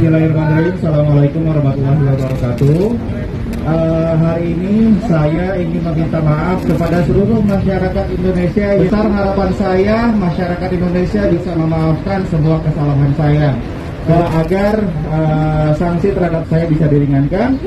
Bismillahirrahmanirrahim. Assalamualaikum warahmatullahi wabarakatuh. Uh, hari ini saya ingin meminta maaf kepada seluruh masyarakat Indonesia. Besar harapan saya masyarakat Indonesia bisa memaafkan semua kesalahan saya agar uh, sanksi terhadap saya bisa diringankan.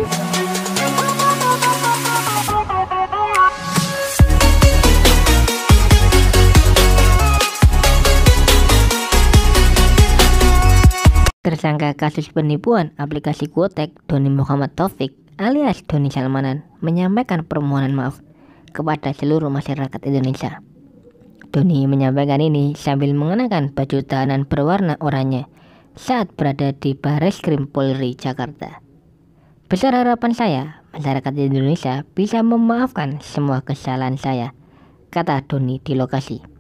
Tersangka kasus penipuan aplikasi Quotek Doni Muhammad Taufik alias Doni Salmanan menyampaikan permohonan maaf kepada seluruh masyarakat Indonesia. Doni menyampaikan ini sambil mengenakan baju tahanan berwarna oranye saat berada di Baris Krim Polri, Jakarta. Besar harapan saya, masyarakat Indonesia bisa memaafkan semua kesalahan saya, kata Doni di lokasi.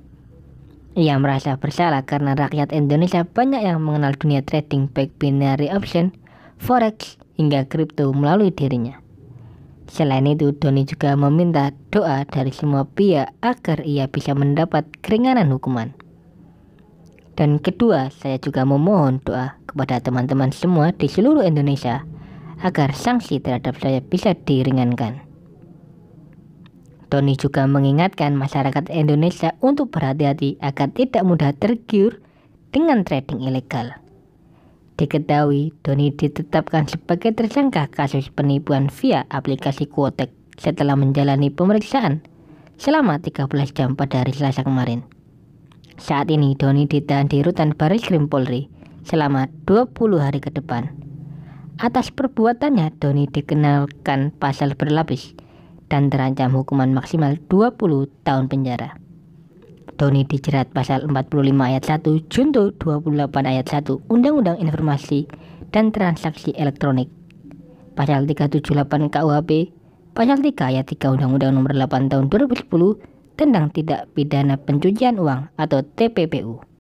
Ia merasa bersalah karena rakyat Indonesia banyak yang mengenal dunia trading baik binary option, forex, hingga kripto melalui dirinya. Selain itu, Doni juga meminta doa dari semua pihak agar ia bisa mendapat keringanan hukuman. Dan kedua, saya juga memohon doa kepada teman-teman semua di seluruh Indonesia agar sanksi terhadap saya bisa diringankan. Tony juga mengingatkan masyarakat Indonesia untuk berhati-hati agar tidak mudah tergiur dengan trading ilegal. Diketahui, Doni ditetapkan sebagai tersangka kasus penipuan via aplikasi Quotek setelah menjalani pemeriksaan selama 13 jam pada hari Selasa kemarin. Saat ini, Doni ditahan di rutan Baris Krim Polri selama 20 hari ke depan. Atas perbuatannya, Doni dikenalkan pasal berlapis dan terancam hukuman maksimal 20 tahun penjara. Doni dijerat pasal 45 ayat 1 junto 28 ayat 1 Undang-Undang Informasi dan Transaksi Elektronik pasal 378 KUHP pasal 3 ayat 3 Undang-Undang Nomor 8 Tahun 2010 tentang tidak pidana pencucian uang atau TPPU.